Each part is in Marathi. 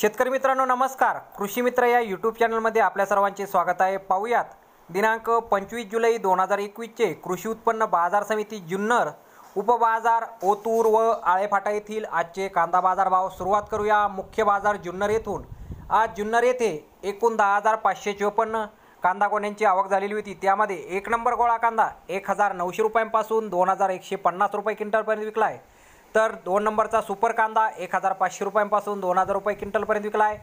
शेतकरी मित्रांनो नमस्कार कृषी मित्र या यूट्यूब चॅनलमध्ये आपल्या सर्वांचे स्वागत आहे पाहूयात दिनांक पंचवीस जुलै दोन हजार एकवीसचे कृषी उत्पन्न बाजार समिती जुन्नर उपबाजार ओतूर व आळेफाटा येथील आजचे कांदा बाजार भाव सुरुवात करूया मुख्य बाजार जुन्नर येथून आज जुन्नर येथे एकूण दहा हजार पाचशे चोपन्न कांदा गोण्यांची आवक झालेली होती त्यामध्ये एक नंबर गोळा कांदा एक हजार नऊशे रुपयांपासून दोन हजार एकशे पन्नास रुपये क्विंटलपर्यंत विकला आहे तर दोन नंबरचा सुपर कांदा एक हजार पाचशे रुपयांपासून दोन हजार रुपये क्विंटलपर्यंत विकला आहे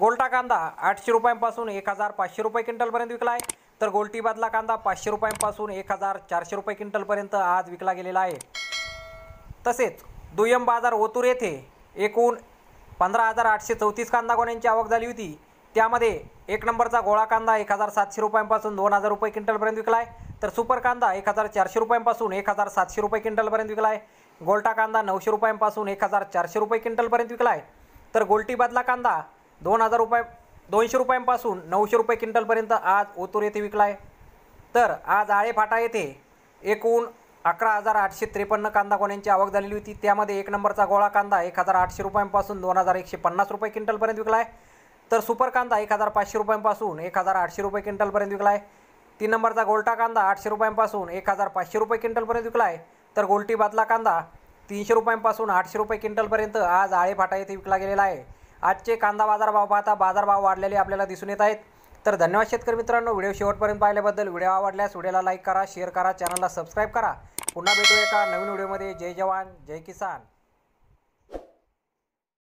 गोलटा कांदा आठशे रुपयांपासून एक हजार पाचशे रुपये क्विंटलपर्यंत विकला आहे तर गोल्टी बादला कांदा पाचशे रुपयांपासून एक हजार चारशे रुपये क्विंटलपर्यंत आज विकला गेलेला आहे तसेच दुय्यम बाजार ओतूर येथे एकूण पंधरा हजार आठशे चौतीस कांदा गोण्यांची आवक झाली होती त्यामध्ये एक नंबरचा गोळा कांदा एक हजार सातशे रुपयांपासून दोन हजार रुपये क्विंटलपर्यंत विकला आहे तर सुपर कांदा एक हजार चारशे रुपयांपासून एक हजार सातशे रुपये क्विंटलपर्यंत विकला आहे गोलटा कांदा नऊशे रुपयांपासून एक हजार चारशे रुपये क्विंटलपर्यंत विकला आहे तर गोलटी बदला कांदा दोन हजार रुपये दोनशे रुपयांपासून नऊशे रुपये क्विंटलपर्यंत आज ओतूर येथे विकला आहे तर आज आळे फाटा येथे एकूण अकरा हजार आठशे त्रेपन्न कांदा कोण्यांची आवक झालेली होती त्यामध्ये एक नंबरचा गोळा कांदा एक हजार आठशे रुपयांपासून दोन हजार एकशे पन्नास रुपये क्विंटलपर्यंत विकला आहे तर सुपर कांदा एक हजार पाचशे रुपयांपासून एक हजार आठशे रुपये क्विंटलपर्यंत विकला आहे तीन नंबरचा गोल्टा कांदा आठशे रुपयांपासून एक हजार पाचशे रुपये क्विंटलपर्यंत विकला आहे तर गोलटी बादला कांदा तीनशे रुपयांपासून आठशे रुपये क्विंटलपर्यंत आज आळेफाटा येथे विकला गेलेला आहे आजचे कांदा बाजारभाव पाहता बाजारभाव वाढलेले आपल्याला दिसून येत आहेत तर धन्यवाद शेतकरी मित्रांनो व्हिडिओ शेवटपर्यंत पाहिल्याबद्दल व्हिडिओ आवडल्यास व्हिडिओला लाईक करा शेअर करा चॅनलला सबस्क्राईब करा पुन्हा भेटूया एका नवीन व्हिडिओमध्ये जय जवान जय किसान